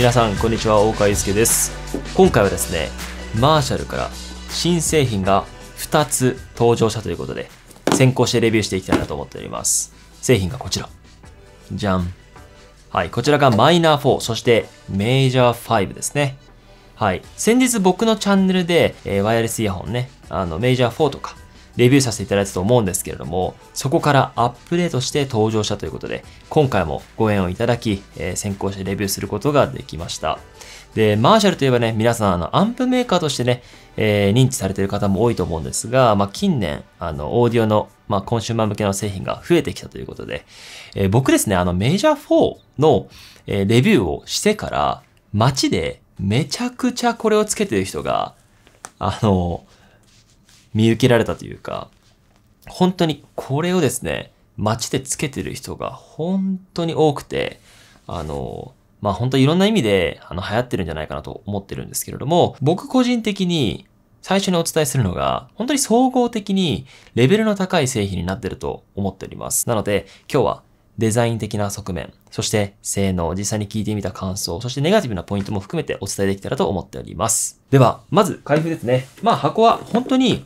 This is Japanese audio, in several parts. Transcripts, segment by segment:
皆さんこんにちは大川祐介です今回はですねマーシャルから新製品が2つ登場したということで先行してレビューしていきたいなと思っております製品がこちらじゃんはいこちらがマイナー4そしてメジャー5ですねはい先日僕のチャンネルで、えー、ワイヤレスイヤホンねあのメジャー4とかレビューさせていただいたと思うんですけれども、そこからアップデートして登場したということで、今回もご縁をいただき、えー、先行してレビューすることができました。で、マーシャルといえばね、皆さん、あの、アンプメーカーとしてね、えー、認知されている方も多いと思うんですが、まあ、近年、あの、オーディオの、まあ、コンシューマー向けの製品が増えてきたということで、えー、僕ですね、あの、メジャー4の、えー、レビューをしてから、街でめちゃくちゃこれをつけてる人が、あの、見受けられたというか、本当にこれをですね、街でつけてる人が本当に多くて、あの、まあ本当いろんな意味であの流行ってるんじゃないかなと思ってるんですけれども、僕個人的に最初にお伝えするのが、本当に総合的にレベルの高い製品になってると思っております。なので今日はデザイン的な側面、そして性能、実際に聞いてみた感想、そしてネガティブなポイントも含めてお伝えできたらと思っております。では、まず開封ですね。まあ箱は本当に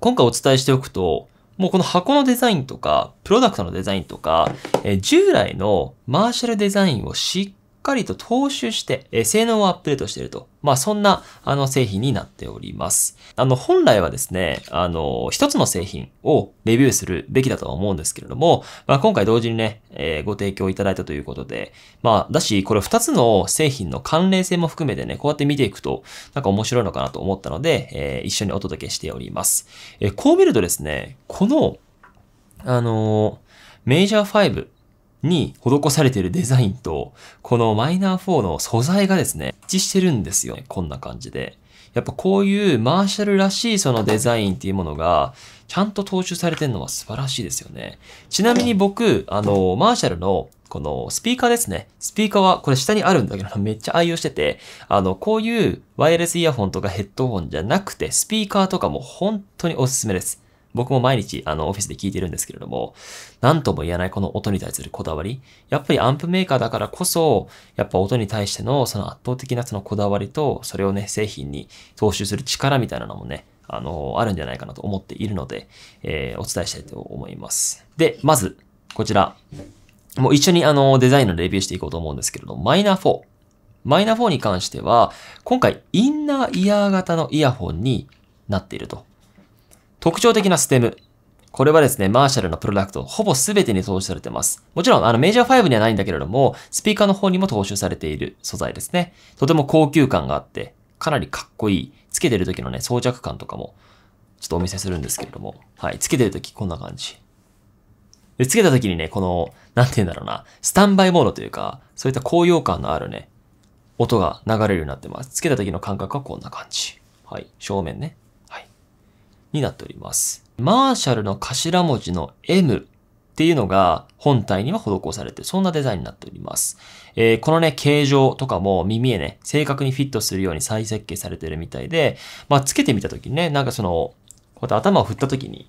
今回お伝えしておくと、もうこの箱のデザインとか、プロダクトのデザインとか、え従来のマーシャルデザインをしっかりと踏襲して、え性能をアップデートしているとまあそんなあの製品になっております。あの本来はですね、あの一つの製品をレビューするべきだとは思うんですけれども、まあ今回同時にね、えー、ご提供いただいたということで、まあだしこれ二つの製品の関連性も含めてね、こうやって見ていくとなんか面白いのかなと思ったので、えー、一緒にお届けしております。えー、こう見るとですね、この、あのメジャー5に施されているデザインと、このマイナー4の素材がですね、一致してるんですよね。こんな感じで。やっぱこういうマーシャルらしいそのデザインっていうものが、ちゃんと踏襲されてるのは素晴らしいですよね。ちなみに僕、あの、マーシャルのこのスピーカーですね。スピーカーはこれ下にあるんだけど、めっちゃ愛用してて、あの、こういうワイヤレスイヤホンとかヘッドホンじゃなくて、スピーカーとかも本当におすすめです。僕も毎日あのオフィスで聞いてるんですけれども、何とも言えないこの音に対するこだわり。やっぱりアンプメーカーだからこそ、やっぱ音に対してのその圧倒的なそのこだわりと、それをね、製品に踏襲する力みたいなのもね、あの、あるんじゃないかなと思っているので、えー、お伝えしたいと思います。で、まず、こちら。もう一緒にあの、デザインのレビューしていこうと思うんですけれども、マイナー4。マイナー4に関しては、今回インナーイヤー型のイヤホンになっていると。特徴的なステム。これはですね、マーシャルのプロダクト、ほぼ全てに投資されてます。もちろん、あの、メジャー5にはないんだけれども、スピーカーの方にも投資されている素材ですね。とても高級感があって、かなりかっこいい。つけてる時のね、装着感とかも、ちょっとお見せするんですけれども、はい、つけてる時こんな感じ。で、つけた時にね、この、なんて言うんだろうな、スタンバイモードというか、そういった高揚感のあるね、音が流れるようになってます。つけた時の感覚はこんな感じ。はい、正面ね。になっております。マーシャルの頭文字の M っていうのが本体には施されて、そんなデザインになっております。えー、このね、形状とかも耳へね、正確にフィットするように再設計されてるみたいで、まあ、つけてみたときにね、なんかその、こうやって頭を振ったときに、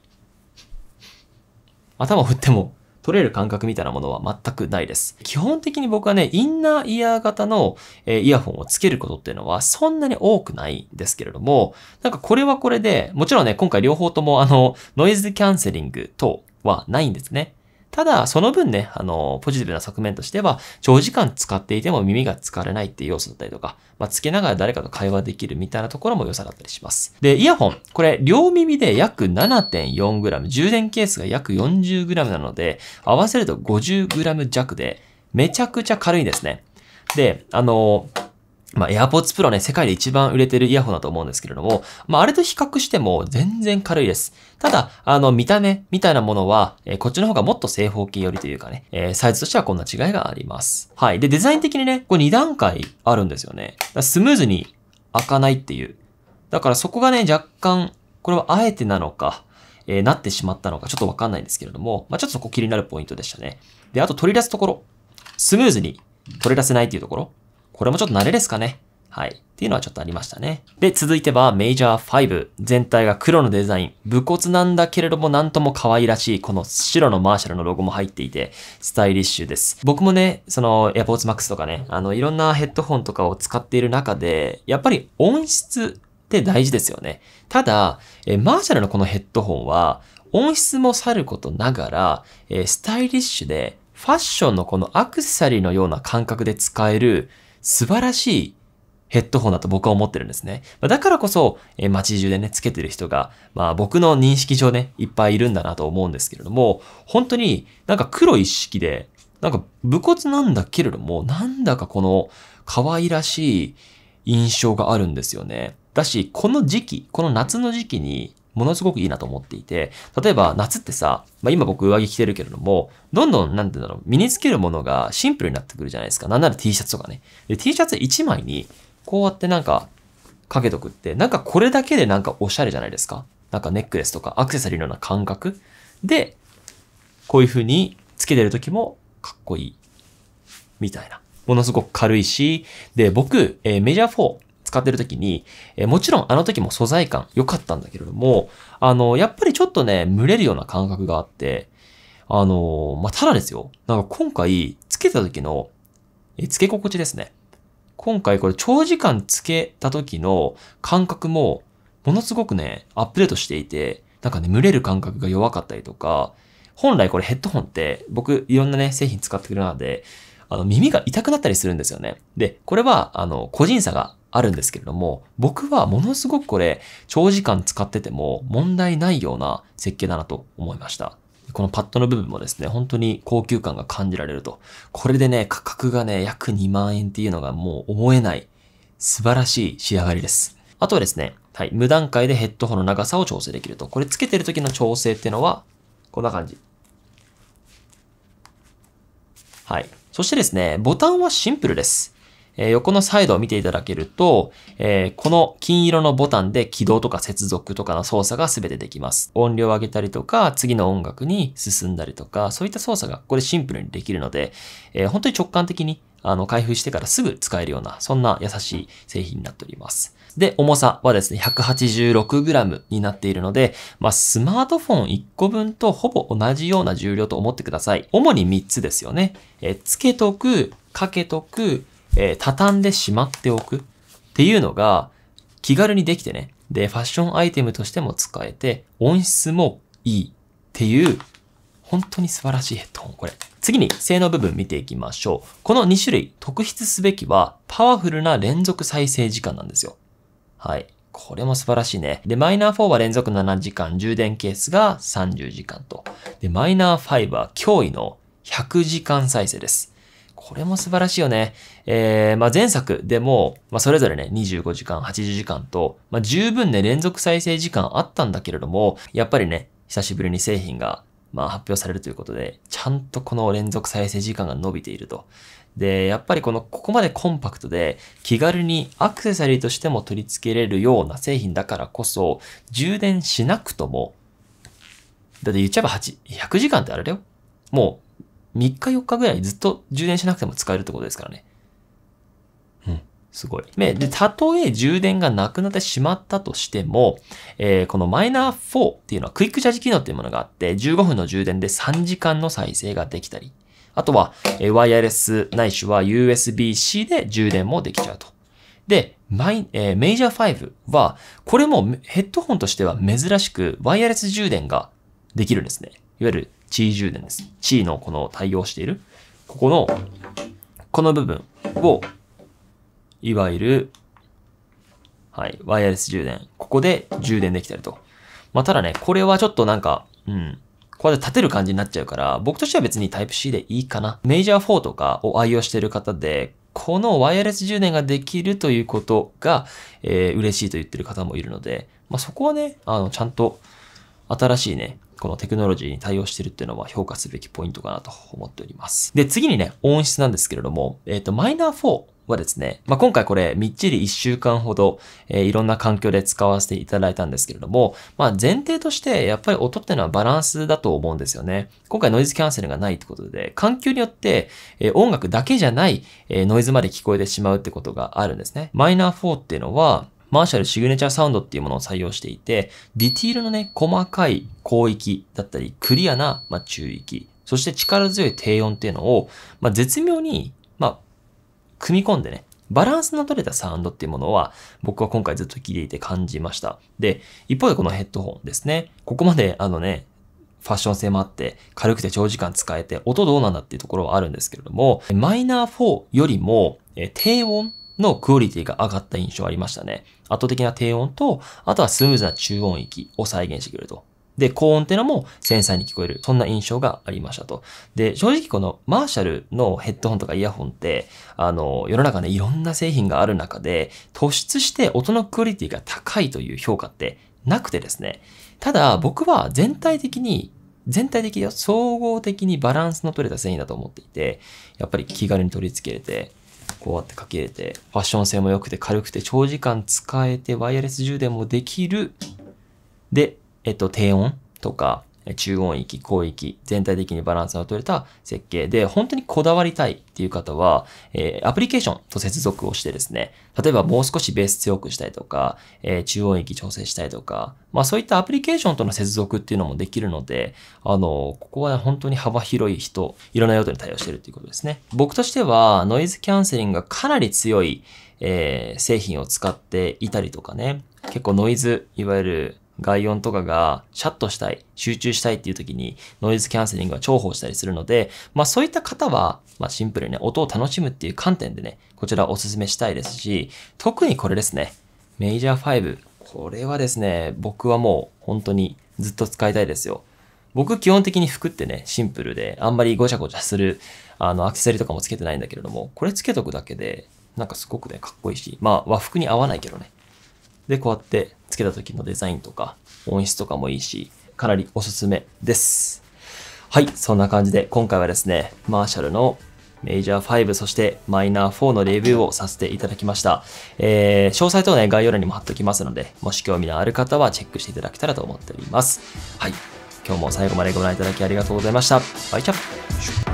頭を振っても取れる感覚みたいなものは全くないです。基本的に僕はね、インナーイヤー型の、えイヤホンをつけることっていうのはそんなに多くないんですけれども、なんかこれはこれで、もちろんね、今回両方ともあの、ノイズキャンセリング等はないんですね。ただ、その分ね、あの、ポジティブな側面としては、長時間使っていても耳が疲れないっていう要素だったりとか、まあ、つけながら誰かと会話できるみたいなところも良さだったりします。で、イヤホン、これ、両耳で約 7.4g、充電ケースが約 40g なので、合わせると 50g 弱で、めちゃくちゃ軽いんですね。で、あのまあ、AirPods Pro ね、世界で一番売れてるイヤホンだと思うんですけれども、まあ、あれと比較しても全然軽いです。ただ、あの、見た目みたいなものは、えー、こっちの方がもっと正方形よりというかね、えー、サイズとしてはこんな違いがあります。はい。で、デザイン的にね、これ2段階あるんですよね。スムーズに開かないっていう。だからそこがね、若干、これはあえてなのか、えー、なってしまったのか、ちょっとわかんないんですけれども、まあ、ちょっとそこ気になるポイントでしたね。で、あと取り出すところ。スムーズに取り出せないっていうところ。これもちょっと慣れですかね。はい。っていうのはちょっとありましたね。で、続いてはメジャー5。全体が黒のデザイン。武骨なんだけれどもなんとも可愛らしい、この白のマーシャルのロゴも入っていて、スタイリッシュです。僕もね、その、AirPods Max とかね、あの、いろんなヘッドホンとかを使っている中で、やっぱり音質って大事ですよね。ただ、えマーシャルのこのヘッドホンは、音質もさることながら、えスタイリッシュで、ファッションのこのアクセサリーのような感覚で使える、素晴らしいヘッドホンだと僕は思ってるんですね。だからこそ、えー、街中でね、つけてる人が、まあ僕の認識上ね、いっぱいいるんだなと思うんですけれども、本当になんか黒一色で、なんか武骨なんだけれども、なんだかこの可愛らしい印象があるんですよね。だし、この時期、この夏の時期にものすごくいいなと思っていて、例えば夏ってさ、まあ、今僕上着着てるけれども、どんどん、なんていうんだろう、身につけるものがシンプルになってくるじゃないですか。なんなら T シャツとかね。で、T シャツ1枚に、こうやってなんか、かけとくって、なんかこれだけでなんかおしゃれじゃないですか。なんかネックレスとかアクセサリーのような感覚で、こういう風につけてる時もかっこいい。みたいな。ものすごく軽いし、で、僕、えー、メジャー4、使ってる時に、えー、もちろんあの時も素材感良かったんだけれども、あの、やっぱりちょっとね、蒸れるような感覚があって、あの、まあ、ただですよ。なんか今回、つけた時の、えー、つけ心地ですね。今回これ長時間つけた時の感覚も、ものすごくね、アップデートしていて、なんかね、蒸れる感覚が弱かったりとか、本来これヘッドホンって、僕いろんなね、製品使ってくるので、あの、耳が痛くなったりするんですよね。で、これは、あの、個人差があるんですけれども、僕はものすごくこれ、長時間使ってても問題ないような設計だなと思いました。このパッドの部分もですね、本当に高級感が感じられると。これでね、価格がね、約2万円っていうのがもう思えない、素晴らしい仕上がりです。あとはですね、はい、無段階でヘッドホンの長さを調整できると。これつけてる時の調整っていうのは、こんな感じ。はい。そしてですね、ボタンはシンプルです。え横のサイドを見ていただけると、えこの金色のボタンで起動とか接続とかの操作が全てできます。音量を上げたりとか、次の音楽に進んだりとか、そういった操作がここでシンプルにできるので、え本当に直感的にあの、開封してからすぐ使えるような、そんな優しい製品になっております。で、重さはですね、186g になっているので、まあ、スマートフォン1個分とほぼ同じような重量と思ってください。主に3つですよね。え、つけとく、かけとく、えー、畳んでしまっておくっていうのが気軽にできてね。で、ファッションアイテムとしても使えて、音質もいいっていう、本当に素晴らしいヘッドホン、これ。次に性能部分見ていきましょう。この2種類、特筆すべきは、パワフルな連続再生時間なんですよ。はい。これも素晴らしいね。で、マイナー4は連続7時間、充電ケースが30時間と。で、マイナー5は驚異の100時間再生です。これも素晴らしいよね。えー、まあ、前作でも、まあ、それぞれね、25時間、80時間と、まあ、十分ね、連続再生時間あったんだけれども、やっぱりね、久しぶりに製品が、まあ、発表されるということで、ちゃんとこの連続再生時間が伸びていると。で、やっぱりこの、ここまでコンパクトで、気軽にアクセサリーとしても取り付けれるような製品だからこそ、充電しなくとも、だって言っちゃえば8、100時間ってあれだよ。もう3日4日ぐらいずっと充電しなくても使えるってことですからね。うん。すごい。ね、で、たとえ充電がなくなってしまったとしても、えー、このマイナー4っていうのはクイックチャージ機能っていうものがあって、15分の充電で3時間の再生ができたり、あとは、えー、ワイヤレスないしは USB-C で充電もできちゃうと。で、マイ、えー、メジャー5は、これもヘッドホンとしては珍しくワイヤレス充電ができるんですね。いわゆる地位充電です。地位のこの対応している、ここの、この部分を、いわゆる、はい、ワイヤレス充電。ここで充電できたりと。まあ、ただね、これはちょっとなんか、うん、こうやって立てる感じになっちゃうから、僕としては別に Type-C でいいかな。メジャー4とかを愛用している方で、このワイヤレス充電ができるということが、えー、嬉しいと言ってる方もいるので、まあ、そこはね、あの、ちゃんと新しいね、このテクノロジーに対応してるっていうのは評価すべきポイントかなと思っております。で、次にね、音質なんですけれども、えっ、ー、と、マイナー4。はですね、まあ、今回これみっちり1週間ほど、えー、いろんな環境で使わせていただいたんですけれども、まあ、前提としてやっぱり音ってのはバランスだと思うんですよね。今回ノイズキャンセルがないってことで、環境によって、えー、音楽だけじゃない、えー、ノイズまで聞こえてしまうってことがあるんですね。マイナー4っていうのは、マーシャルシグネチャーサウンドっていうものを採用していて、ディティールのね、細かい広域だったり、クリアな、まあ、中域、そして力強い低音っていうのを、まあ、絶妙に、まあ、組み込んでね、バランスの取れたサウンドっていうものは、僕は今回ずっと聴いていて感じました。で、一方でこのヘッドホンですね。ここまであのね、ファッション性もあって、軽くて長時間使えて、音どうなんだっていうところはあるんですけれども、マイナー4よりも、低音のクオリティが上がった印象ありましたね。圧倒的な低音と、あとはスムーズな中音域を再現してくれると。で、高音ってのも繊細に聞こえる。そんな印象がありましたと。で、正直このマーシャルのヘッドホンとかイヤホンって、あの、世の中ね、いろんな製品がある中で、突出して音のクオリティが高いという評価ってなくてですね。ただ、僕は全体的に全体的よ、総合的にバランスの取れた繊維だと思っていて、やっぱり気軽に取り付けれて、こうやって書き入れて、ファッション性も良くて軽くて長時間使えてワイヤレス充電もできる。で、えっと、低音とか、中音域、広域、全体的にバランスが取れた設計で、本当にこだわりたいっていう方は、えー、アプリケーションと接続をしてですね、例えばもう少しベース強くしたいとか、えー、中音域調整したいとか、まあそういったアプリケーションとの接続っていうのもできるので、あの、ここは本当に幅広い人、いろんな用途に対応してるっていうことですね。僕としては、ノイズキャンセリングがかなり強い、えー、製品を使っていたりとかね、結構ノイズ、いわゆる外音とかがシャットしたい、集中したいっていう時にノイズキャンセリングが重宝したりするので、まあそういった方は、まあシンプルにね、音を楽しむっていう観点でね、こちらお勧めしたいですし、特にこれですね、メジャー5、これはですね、僕はもう本当にずっと使いたいですよ。僕基本的に服ってね、シンプルで、あんまりごちゃごちゃする、あの、アクセサリーとかもつけてないんだけれども、これつけとくだけで、なんかすごくね、かっこいいし、まあ和服に合わないけどね、で、こうやって付けた時のデザインとか音質とかもいいし、かなりおすすめです。はい、そんな感じで今回はですね、マーシャルのメジャー5、そしてマイナー4のレビューをさせていただきました。えー、詳細等ね、概要欄にも貼っておきますので、もし興味のある方はチェックしていただけたらと思っております。はい。今日も最後までご覧いただきありがとうございました。バイチャッ